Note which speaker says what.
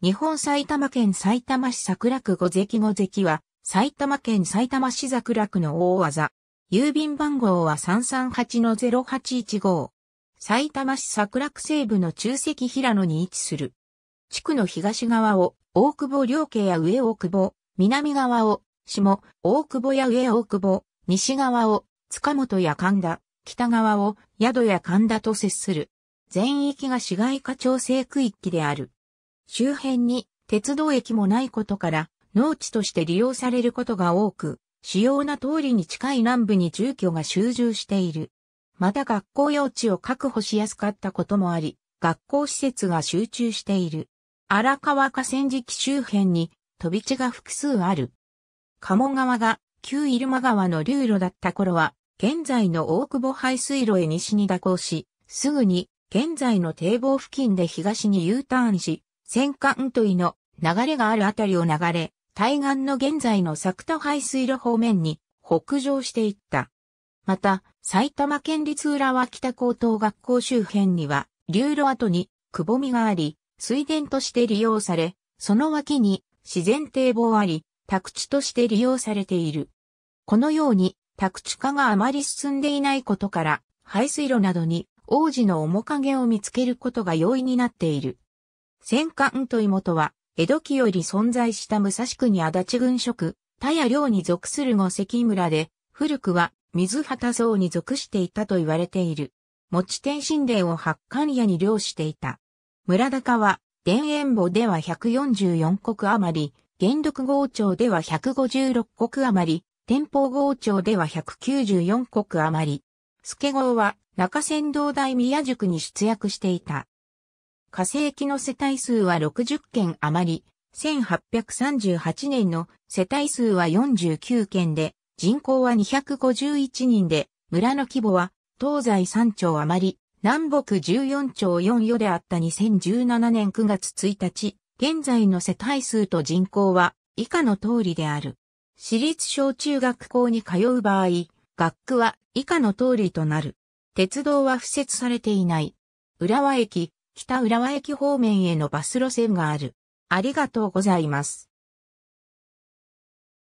Speaker 1: 日本埼玉県埼玉市桜区五関五関は、埼玉県埼玉市桜区の大技。郵便番号は338-0815。埼玉市桜区西部の中石平野に位置する。地区の東側を大久保良家や上大久保、南側を下大久保や上大久保、西側を塚本や神田、北側を宿や神田と接する。全域が市街化調整区域である。周辺に鉄道駅もないことから農地として利用されることが多く、主要な通りに近い南部に住居が集中している。また学校用地を確保しやすかったこともあり、学校施設が集中している。荒川河川敷周辺に飛び地が複数ある。鴨川が旧入間川の流路だった頃は、現在の大久保排水路へ西に蛇行し、すぐに現在の堤防付近で東に U ターンし、戦艦問いの流れがあるあたりを流れ、対岸の現在の作田排水路方面に北上していった。また、埼玉県立浦和北高等学校周辺には、流路跡にくぼみがあり、水田として利用され、その脇に自然堤防あり、宅地として利用されている。このように、宅地化があまり進んでいないことから、排水路などに王子の面影を見つけることが容易になっている。戦艦と妹は、江戸期より存在した武蔵国足立軍職、田谷領に属する五関村で、古くは水畑荘に属していたと言われている。持ち天神殿を八冠屋に領していた。村高は、田園墓では144国余り、元禄豪町では156国余り、天保豪町では194国余り。助豪は中仙道大宮塾に出役していた。火星機の世帯数は60件余り、1838年の世帯数は49件で、人口は251人で、村の規模は東西3兆余り、南北14兆4余であった2017年9月1日、現在の世帯数と人口は以下の通りである。私立小中学校に通う場合、学区は以下の通りとなる。鉄道は付設されていない。浦和駅、北浦和駅方面へのバス路線がある。ありがとうございます。